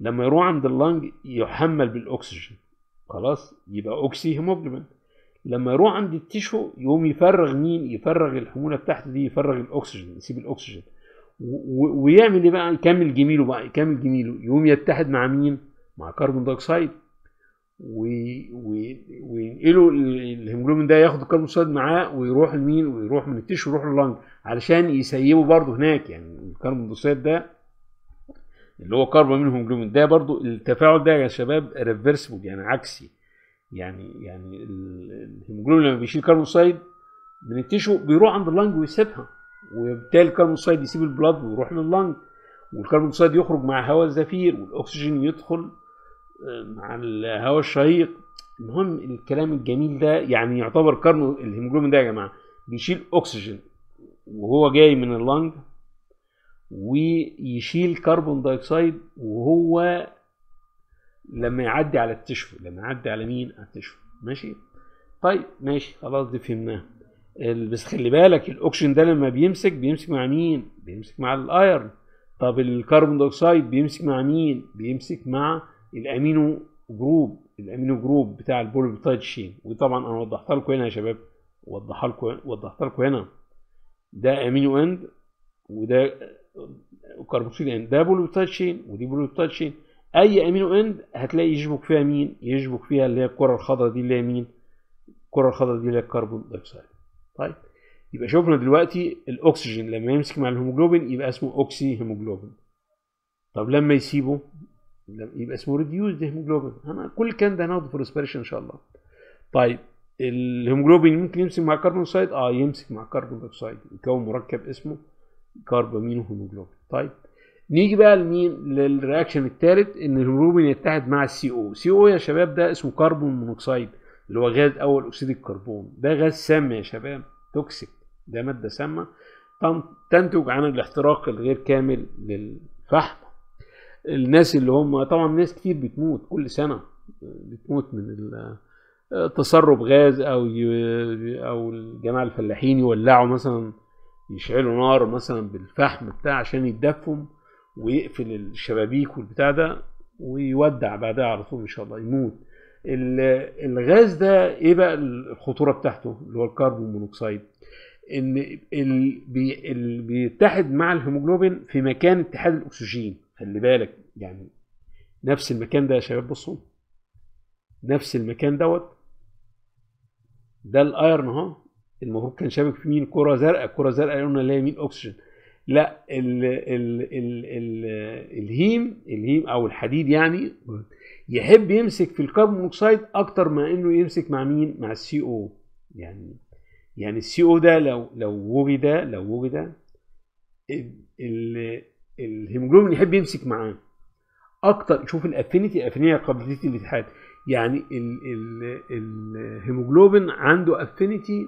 لما يروح عند اللنج يحمل بالاكسجين خلاص يبقى اوكسي هيموجلوبين لما يروح عند التيشو يقوم يفرغ مين يفرغ الحموله بتاعته دي يفرغ الاكسجين يسيب الاكسجين ويعمل ايه بقى يكمل جميله بقى يكمل جميله يقوم يتحد مع مين مع كربون دايوكسيد وينقلوا الهيموجلوبين ده ياخد الكربوسيد معاه ويروح لمين ويروح من التش ويروح لللنج علشان يسيبه برضه هناك يعني الكربوسيد ده اللي هو كربون من ده برضه التفاعل ده يا شباب ريفرسبل يعني عكسي يعني يعني الهيموجلوبين لما بيشيل كربوسيد من التشو بيروح عند اللنج ويسيبها وبالتالي الكربوسيد يسيب البلاد ويروح لللنج والكربون يخرج مع هواء الزفير والاكسجين يدخل مع الهواء الشهيق المهم الكلام الجميل ده يعني يعتبر كارنو الهيموجلوبين ده يا جماعه بيشيل اكسجين وهو جاي من اللنج ويشيل كربون دايوكسيد وهو لما يعدي على التشفو لما يعدي على مين على التشفو ماشي طيب ماشي خلاص دي فهمناها بس خلي بالك الاكسجين ده لما بيمسك بيمسك مع مين بيمسك مع الايرن طب الكربون دايوكسيد بيمسك مع مين بيمسك مع الامينو جروب الامينو جروب بتاع شين وطبعا انا وضحت لكم هنا يا شباب وضحت لكم وضحت لكم هنا ده امينو اند وده كربوكسيل اند ده شين ودي شين اي امينو اند هتلاقي يشبك فيها مين يشبك فيها اللي هي الكره الخضراء دي اللي هي مين الكره الخضراء دي اللي هي الكربون دايوكسيد طيب يبقى شفنا دلوقتي الاكسجين لما يمسك مع الهيموجلوبين يبقى اسمه اوكسي هيموجلوبين طب لما يسيبه يبقى اسمه ريديوز هيموجلوبين كل الكلام ده هناخده في الريسبيريشن ان شاء الله طيب الهيموجلوبين ممكن يمسك مع الكربون دايوكسيد اه يمسك مع الكربون دايوكسيد يكون مركب اسمه كربامين هيموجلوبين طيب نيجي بقى لمين للرياكشن الثالث ان الهيموجلوبين يتحد مع السي او سي او يا شباب ده اسمه كربون مونوكسيد اللي هو غاز اول اكسيد الكربون ده غاز سام يا شباب توكسيك ده ماده سامه تنتج عن الاحتراق الغير كامل للفحم الناس اللي هم طبعا ناس كتير بتموت كل سنه بتموت من تسرب غاز او او الجماعه الفلاحين يولعوا مثلا يشعلوا نار مثلا بالفحم بتاع عشان يتدفهم ويقفل الشبابيك والبتاع ده ويودع بعدها على طول ان شاء الله يموت الغاز ده ايه بقى الخطوره بتاعته اللي هو الكربون مونوكسيد ان اللي بيتحد مع الهيموجلوبين في مكان اتحاد الاكسجين خلي بالك يعني نفس المكان ده يا شباب بصوا نفس المكان دوت ده الايرن اهو المفروض كان شابك في مين كره زرقاء كره زرقاء قلنا اللي هي مين اكسجين لا ال ال ال ال الهيم الهيم او الحديد يعني يحب يمسك في الكربون اوكسيد اكتر ما انه يمسك مع مين مع السي او يعني يعني السي او ده لو لو وجد لو وجد الهيموجلوبين يحب يمسك معاه اكتر شوف الافينيتي افينيه قابليه الاتحاد يعني الهيموجلوبين عنده افينيتي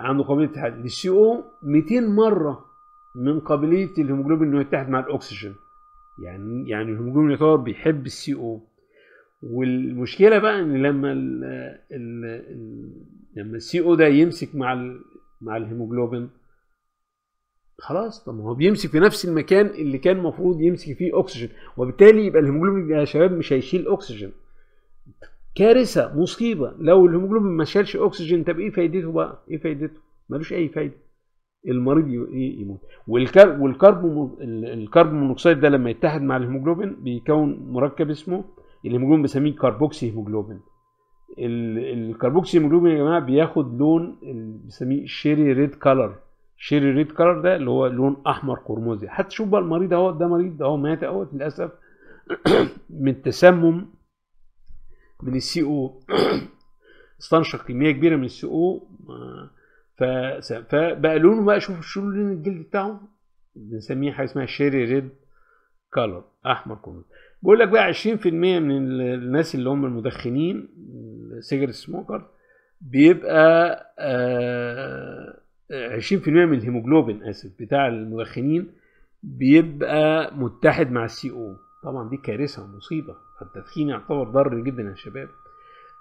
عنده قابليه الاتحاد للسي او 200 مره من قابليه الهيموجلوبين انه يتحد مع الاكسجين يعني يعني الهيموجلوبين يعتبر بيحب السي او والمشكله بقى ان لما الـ الـ لما السي او ده يمسك مع الـ مع الهيموجلوبين خلاص طب ما هو بيمسك في نفس المكان اللي كان المفروض يمسك فيه اكسجين وبالتالي يبقى الهيموجلوبين يا شباب مش هيشيل اكسجين كارثه مصيبه لو الهيموجلوبين ما شالش اكسجين طب ايه فايدته بقى ايه فايدته ملوش اي فايده المريض إيه، يموت والكرب والكرب الكرب مونوكسيد ده لما يتحد مع الهيموجلوبين بيكون مركب اسمه الهيموجلوبين بنسميه كاربوكسي هيموجلوبين الكربوكسي هيموجلوبين يا جماعه بياخد لون بنسميه شيري ريد كلر شيري ريد كلر ده اللي هو لون احمر قرمزي هتشوف بقى المريض اهو ده مريض اهو مات اهو للاسف من تسمم من السي او استنشق كميه كبيره من السي او آه، فبقى لونه بقى شوف شو لون الجلد بتاعه بنسميه حاجه اسمها شيري ريد كلر احمر قرمزي بيقول لك بقى 20% من الناس اللي هم المدخنين سيجر سموكر بيبقى آه 20% من الهيموجلوبين اسف بتاع المدخنين بيبقى متحد مع السي او طبعا دي كارثه ومصيبه التدخين يعتبر ضار جدا يا شباب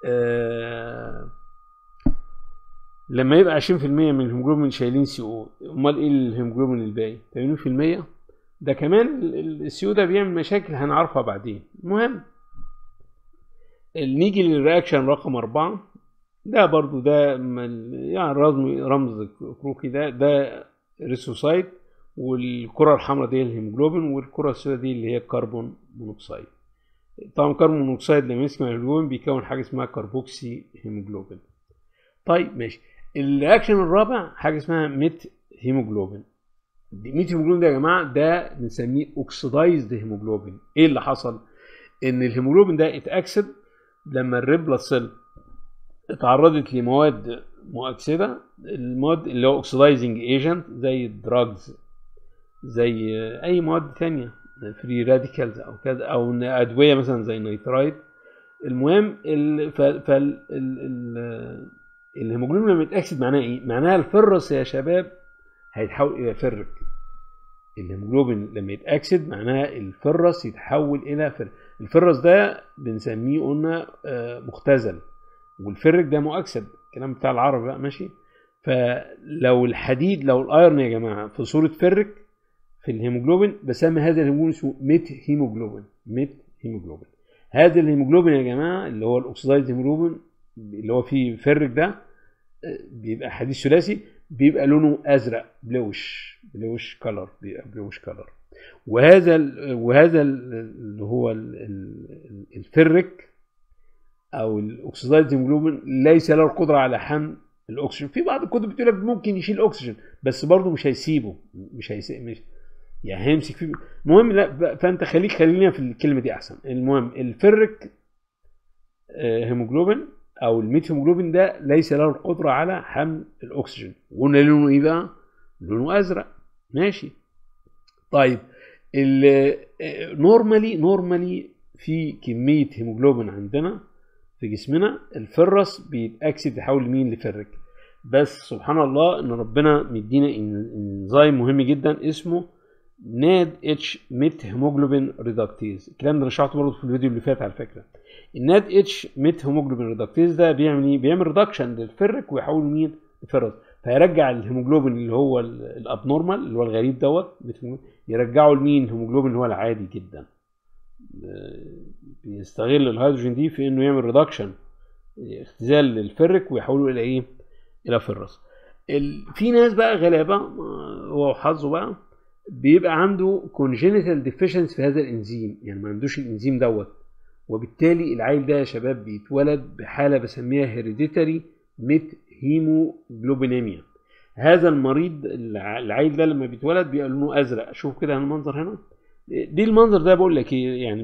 آه، لما يبقى 20% من الهيموجلوبين شايلين سي او امال ايه الهيموجلوبين الباقي 80% ده كمان السي او ده بيعمل مشاكل هنعرفها بعدين المهم نيجي للرياكشن رقم أربعة ده برضو ده يعني رمز رمز كروكي ده ده ريسوسايت والكره الحمراء دي الهيموجلوبين والكره السوداء دي اللي هي الكربون مونوكسيد طبعا الكربون مونوكسيد لما يسمع الهيموجلوبين بيكون حاجه اسمها كربوكسي هيموجلوبين طيب ماشي الاكشن الرابع حاجه اسمها ميت هيموجلوبين ميت هيموجلوبين ده يا جماعه ده بنسميه اوكسيدايزد هيموجلوبين ايه اللي حصل ان الهيموجلوبين ده اتاكسد لما الريبلا سيل اتعرضت لمواد مؤكسده المواد اللي هو اوكسيدايزنج ايجنت زي الدراجز زي اي مواد ثانيه فري راديكالز او كذا او ادويه مثلا زي نيترايد المهم الهيموجلوبين لما يتاكسد معناه ايه؟ معناها الفرس يا شباب هيتحول الى فرك الهيموجلوبين لما يتاكسد معناها الفرس يتحول الى فرك الفرس ده بنسميه قلنا آه، مختزل والفرك ده مؤكسد الكلام بتاع العرب بقى ماشي فلو الحديد لو الايرن يا جماعه في صوره فرك في الهيموجلوبين بسمي هذا الهيموجلوبين اسمه ميت هيموجلوبين ميت هيموجلوبين هذا الهيموجلوبين يا جماعه اللي هو الاكسدايز هيموجلوبين اللي هو فيه فرك ده بيبقى حديد ثلاثي بيبقى لونه ازرق بلوش بلوش كلر بيبقى بلوش كلر وهذا وهذا اللي هو الفرك او الاكسدايز هيموجلوبين ليس له القدره على حمل الاكسجين في بعض الكتب بتقول لك ممكن يشيل اكسجين بس برضه مش هيسيبه مش هيسيب مش يعني هيمسك فيه المهم لا فانت خليك خلينا في الكلمه دي احسن المهم الفرك آه، هيموجلوبين او الميت هيموجلوبين ده ليس له القدره على حمل الاكسجين وقلنا لونه ايه بقى؟ لونه ازرق ماشي طيب نورمالي نورمالي آه، في كميه هيموجلوبين عندنا في جسمنا الفرس بيتاكسد يحول لمين لفرك بس سبحان الله ان ربنا مدينا انزيم مهم جدا اسمه ناد اتش ميت هيموجلوبين ريدكتيز الكلام ده انا شرحته برضه في الفيديو اللي فات على فكره الناد اتش ميت هيموجلوبين ريدكتيز ده بيعمل ايه بيعمل ريدكشن للفرك ويحول مين لفرك فيرجع الهيموجلوبين اللي هو الابنورمال اللي هو الغريب دوت يرجعه لمين الهيموجلوبين اللي هو العادي جدا آه، بيستغل الهيدروجين دي في انه يعمل ريدكشن اختزال للفرك ويحوله الى ايه الى فرس في ناس بقى غلابه آه، هو وحظه بقى بيبقى عنده كونجينيتال ديفيشنس في هذا الانزيم يعني ما عندوش الانزيم دوت وبالتالي العيل ده يا شباب بيتولد بحاله بسميها هيريديتري ميت هيموجلوبينيميا هذا المريض العيل ده لما بيتولد بيبقى لونه ازرق شوف كده المنظر هنا دي المنظر ده بقول لك ايه يعني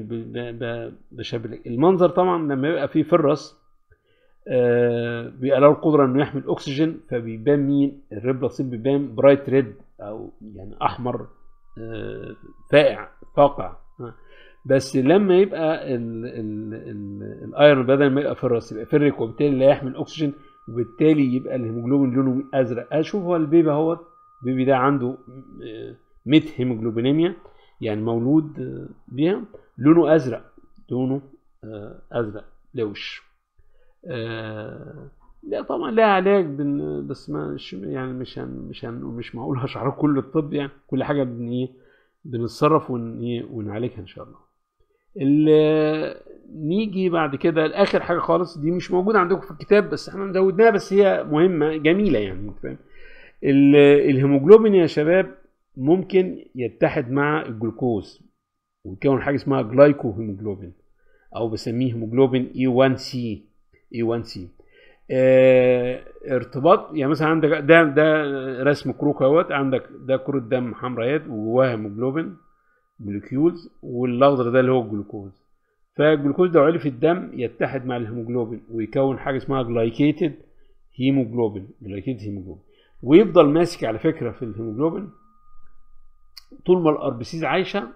بشبه لك المنظر طبعا لما يبقى فيه فرس آه بيبقى له القدره انه يحمل اكسجين فبيبان مين الريد بلاد بيبان برايت ريد او يعني احمر آه فاقع فاقع بس لما يبقى الايرون بدل ما يبقى فرس يبقى فرك وبالتالي لا يحمل اكسجين وبالتالي يبقى الهيموجلوبين لونه ازرق اشوف هو البيبي اهوت البيبي ده عنده آه، ميت هيموجلوبينيميا يعني مولود بيها لونه أزرق لونه آه، أزرق لوش آه، لا طبعا لا علاج بس ما يعني مش هن مش هن مش معقول هشعر كل الطب يعني كل حاجه بن ايه بنتصرف إيه، ونعالجها ان شاء الله. نيجي بعد كده لاخر حاجه خالص دي مش موجوده عندكم في الكتاب بس احنا زودناها بس هي مهمه جميله يعني انت فاهم الهيموجلوبين يا شباب ممكن يتحد مع الجلوكوز ويكون حاجه اسمها جلايكوهيموجلوبين او بسميه هيموجلوبين اي 1 سي اي 1 سي ارتباط يعني مثلا عندك ده ده رسم كروك اهوت عندك ده كرة دم حمراء وجواها هيموجلوبين مولكيولز والاخضر ده اللي هو الجلوكوز فالجلوكوز ده لو عرف الدم يتحد مع الهيموجلوبين ويكون حاجه اسمها جلايكيتد هيموجلوبين جلايكيتد هيموجلوبين ويفضل ماسك على فكره في الهيموجلوبين طول ما الار بي سيز عايشه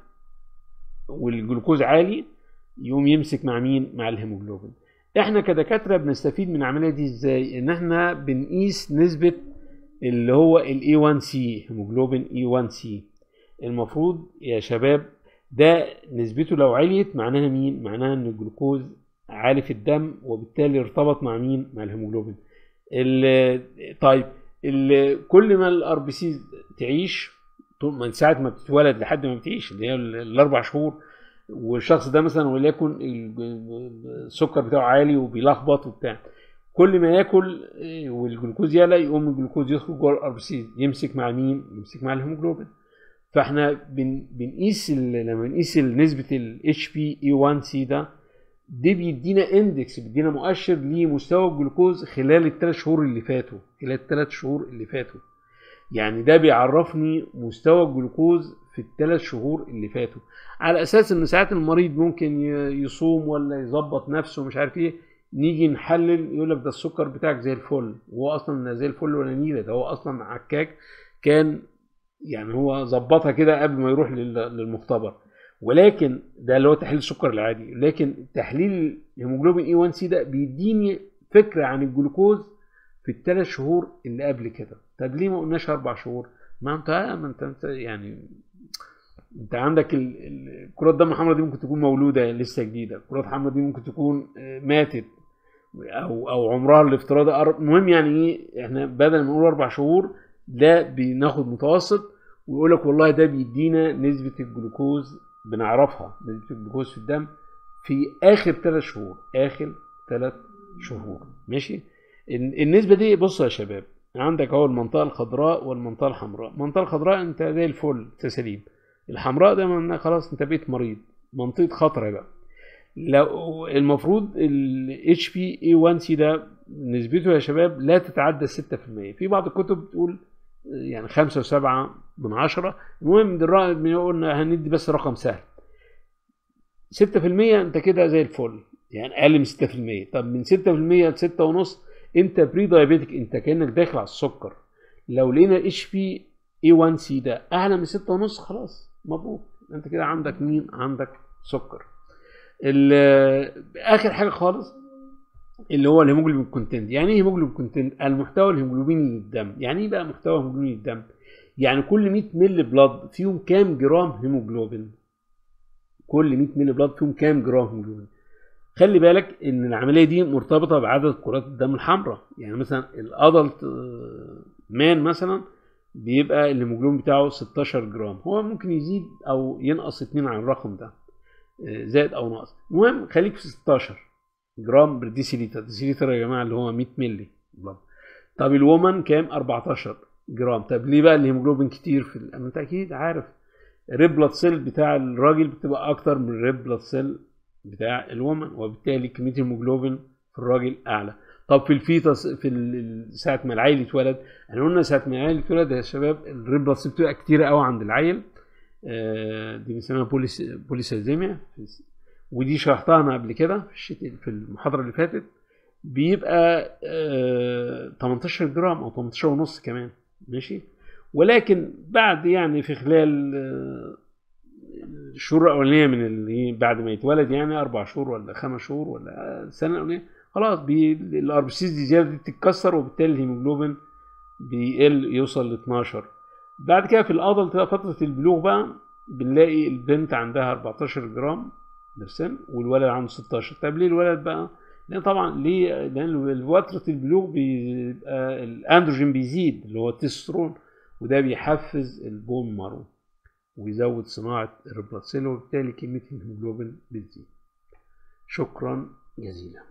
والجلوكوز عالي يقوم يمسك مع مين؟ مع الهيموجلوبين. احنا كدكاتره بنستفيد من العمليه دي ازاي؟ ان احنا بنقيس نسبه اللي هو الاي 1 سي هيموجلوبين اي 1 سي المفروض يا شباب ده نسبته لو عليت معناها مين؟ معناها ان الجلوكوز عالي في الدم وبالتالي ارتبط مع مين؟ مع الهيموجلوبين. طيب كل ما الار بي سيز تعيش طول من ساعه ما بتتولد لحد ما بتعيش اللي هي الاربع شهور والشخص ده مثلا وليكن السكر بتاعه عالي وبيلخبط وبتاع كل ما ياكل إيه، والجلوكوز يعلى يقوم الجلوكوز يدخل جوه الار بي سي يمسك مع مين؟ يمسك مع الهيموجلوبين فاحنا بن بنقيس لما بنقيس نسبه الاتش بي اي 1 سي ده دي بيدينا اندكس بيدينا مؤشر لمستوى الجلوكوز خلال الثلاث شهور اللي فاتوا خلال الثلاث شهور اللي فاتوا يعني ده بيعرفني مستوى الجلوكوز في الثلاث شهور اللي فاتوا على اساس ان ساعات المريض ممكن يصوم ولا يظبط نفسه مش عارف ايه نيجي نحلل يقول لك ده السكر بتاعك زي الفل وهو اصلا زي الفل ولا نيله ده هو اصلا عكاك كان يعني هو ظبطها كده قبل ما يروح للمختبر ولكن ده اللي هو تحليل السكر العادي لكن تحليل الهيموجلوبين اي 1 سي ده بيديني فكره عن الجلوكوز في الثلاث شهور اللي قبل كده طب ليه ما قلناش اربع شهور ما انت ما انت, يعني انت عندك الكرات الدم الحمراء دي ممكن تكون مولوده لسه جديده الكرات الحمراء دي ممكن تكون آه، ماتت او او عمرها الافتراضي المهم يعني ايه احنا بدل ما نقول اربع شهور ده بناخد متوسط ويقول لك والله ده بيدينا نسبه الجلوكوز بنعرفها نسبه الجلوكوز في الدم في اخر ثلاث شهور اخر ثلاث شهور ماشي النسبه دي بصوا يا شباب عندك اهو المنطقه الخضراء والمنطقه الحمراء المنطقه الخضراء انت زي الفل انت سليم الحمراء ده معناه خلاص انت بقيت مريض منطقه خطر بقى لو المفروض ال اتش بي اي 1 سي ده نسبته يا شباب لا تتعدى 6% في بعض الكتب بتقول يعني 5 و7 من 10 المهم دلوقتي قلنا هندي بس رقم سهل 6% انت كده زي الفل يعني اقل من 6% طب من 6% ل 6 ونص انت بري دايابيتك انت كانك داخل على السكر لو لقينا اتش بي اي 1 سي ده اعلى من 6.5 خلاص مبروك انت كده عندك مين عندك سكر اخر حاجه خالص اللي هو الهيموجلوبين كونتنت يعني ايه هيموجلوبين كونتنت المحتوى الهيموجلوبيني للدم يعني ايه بقى محتوى هيموجلوبيني للدم يعني كل 100 مل بلاد فيهم كام جرام هيموجلوبين كل 100 مل بلاد فيهم كام جرام هيموجلوبين خلي بالك ان العمليه دي مرتبطه بعدد كرات الدم الحمراء يعني مثلا الادلت آه، مان مثلا بيبقى الهيموجلوبين بتاعه 16 جرام هو ممكن يزيد او ينقص 2 عن الرقم ده آه، زائد او ناقص المهم خليك في 16 جرام بر ديسيليتر ديسيليتر يا جماعه اللي هو 100 مللي طب الومن كام 14 جرام طب ليه بقى الهيموجلوبين كتير في انت اكيد عارف الريد بلاد سيل بتاع الراجل بتبقى اكتر من الريد بلاد سيل بتاع الومن وبالتالي كميه الهيموجلوبين في الراجل اعلى طب في الفيتس في ساعه ما العيل يتولد احنا قلنا ساعه ما العيل يتولد يا شباب الريبلس بتبقى كتيره قوي عند العيل آه، دي بنسميها بوليس بوليسيزيميا ودي شرحتها انا قبل كده في في المحاضره اللي فاتت بيبقى 18 آه، جرام او 18 ونص كمان ماشي ولكن بعد يعني في خلال آه، الشهور الاولانيه من اللي بعد ما يتولد يعني اربع شهور ولا خمس شهور ولا سنه الاولانيه خلاص بي سيز دي زياده دي بتتكسر وبالتالي الهيموجلوبين بيقل يوصل ل 12 بعد كده في الادلت بقى فتره البلوغ بقى بنلاقي البنت عندها 14 جرام نفسين والولد عنده 16 طب ليه الولد بقى لان طبعا ليه لان فتره البلوغ بيبقى الاندروجين بيزيد اللي هو التسترون وده بيحفز البون مارو ويزود صناعة البلاد سيل وبالتالي كمية الهيموجلوبين بتزيد شكرا جزيلا